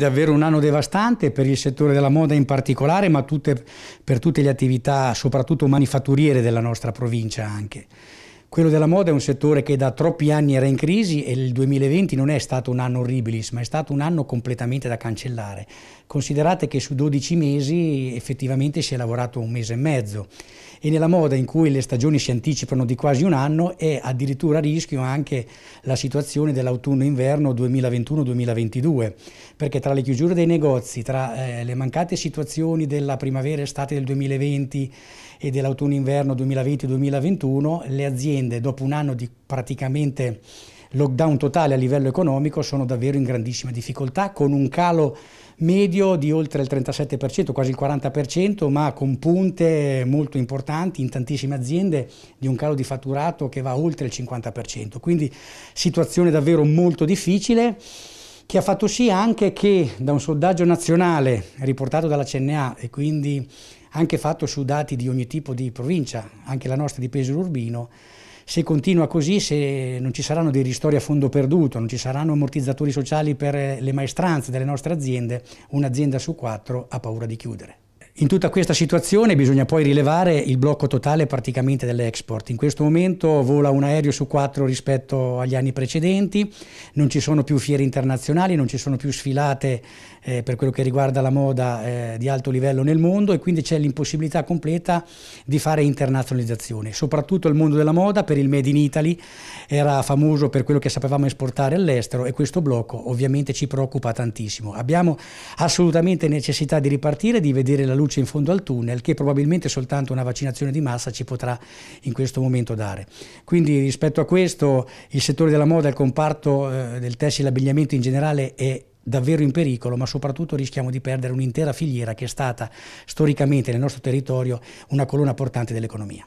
Davvero un anno devastante per il settore della moda in particolare, ma tutte, per tutte le attività, soprattutto manifatturiere della nostra provincia anche. Quello della moda è un settore che da troppi anni era in crisi e il 2020 non è stato un anno orribilis, ma è stato un anno completamente da cancellare. Considerate che su 12 mesi effettivamente si è lavorato un mese e mezzo e nella moda in cui le stagioni si anticipano di quasi un anno è addirittura a rischio anche la situazione dell'autunno-inverno 2021-2022, perché tra le chiusure dei negozi, tra eh, le mancate situazioni della primavera-estate del 2020 e dell'autunno-inverno 2020-2021, le aziende aziende dopo un anno di praticamente lockdown totale a livello economico sono davvero in grandissima difficoltà con un calo medio di oltre il 37%, quasi il 40%, ma con punte molto importanti in tantissime aziende di un calo di fatturato che va oltre il 50%. Quindi situazione davvero molto difficile che ha fatto sì anche che da un sondaggio nazionale riportato dalla CNA e quindi anche fatto su dati di ogni tipo di provincia, anche la nostra di peso urbino, se continua così, se non ci saranno dei ristori a fondo perduto, non ci saranno ammortizzatori sociali per eh, le maestranze delle nostre aziende, un'azienda su quattro ha paura di chiudere. In tutta questa situazione bisogna poi rilevare il blocco totale praticamente dell'export. In questo momento vola un aereo su quattro rispetto agli anni precedenti, non ci sono più fiere internazionali, non ci sono più sfilate eh, per quello che riguarda la moda eh, di alto livello nel mondo e quindi c'è l'impossibilità completa di fare internazionalizzazione. Soprattutto il mondo della moda per il Made in Italy era famoso per quello che sapevamo esportare all'estero e questo blocco ovviamente ci preoccupa tantissimo. Abbiamo assolutamente necessità di ripartire, di vedere la luce luce in fondo al tunnel che probabilmente soltanto una vaccinazione di massa ci potrà in questo momento dare. Quindi rispetto a questo il settore della moda, il comparto eh, del tessile e abbigliamento in generale è davvero in pericolo, ma soprattutto rischiamo di perdere un'intera filiera che è stata storicamente nel nostro territorio una colonna portante dell'economia.